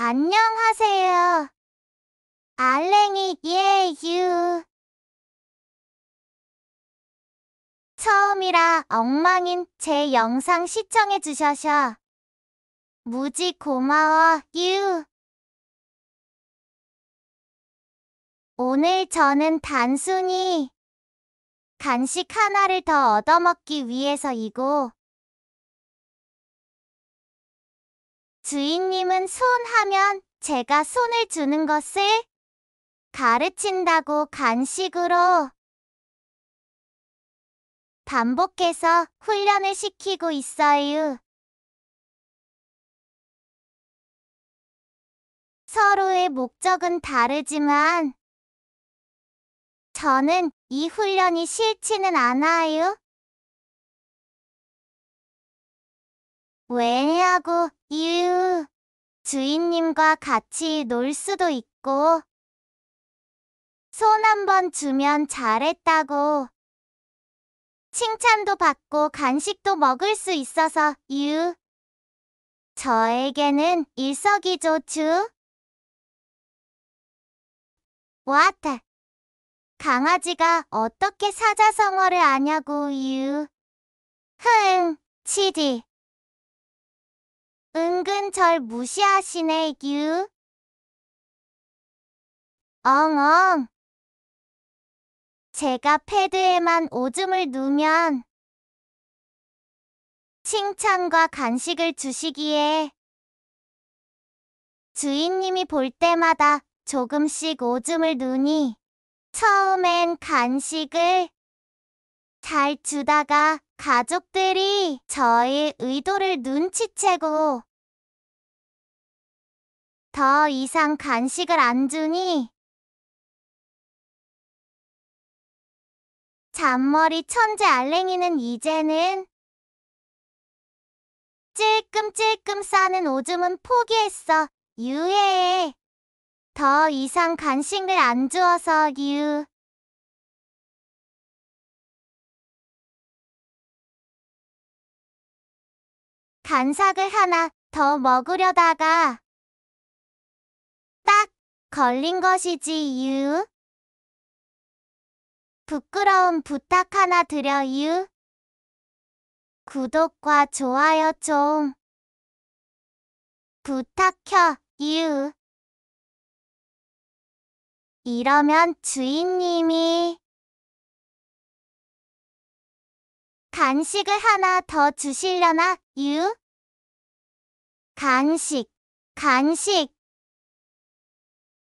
안녕하세요. 알랭이예유. 처음이라 엉망인 제 영상 시청해 주셔서 무지 고마워 유. 오늘 저는 단순히 간식 하나를 더 얻어먹기 위해서이고 주인님은 손하면 제가 손을 주는 것을 가르친다고 간식으로 반복해서 훈련을 시키고 있어요. 서로의 목적은 다르지만 저는 이 훈련이 싫지는 않아요. 왜? 하고 이유 주인님과 같이 놀 수도 있고 손한번 주면 잘했다고 칭찬도 받고 간식도 먹을 수 있어서 유 저에게는 일석이조 주 What? 강아지가 어떻게 사자성어를 아냐고 유 흥, 치디 은근 절 무시하시네, 규. 엉엉. 제가 패드에만 오줌을 누면 칭찬과 간식을 주시기에 주인님이 볼 때마다 조금씩 오줌을 누니 처음엔 간식을 잘 주다가 가족들이 저의 의도를 눈치채고 더 이상 간식을 안 주니 잔머리 천재 알랭이는 이제는 찔끔찔끔 싸는 오줌은 포기했어. 유해. 해더 이상 간식을 안 주어서 유. 간삭을 하나 더 먹으려다가 딱 걸린 것이지 유. 부끄러운 부탁 하나 드려 유. 구독과 좋아요 좀 부탁혀 유. 이러면 주인님이 간식을 하나 더 주시려나 유? 간식, 간식.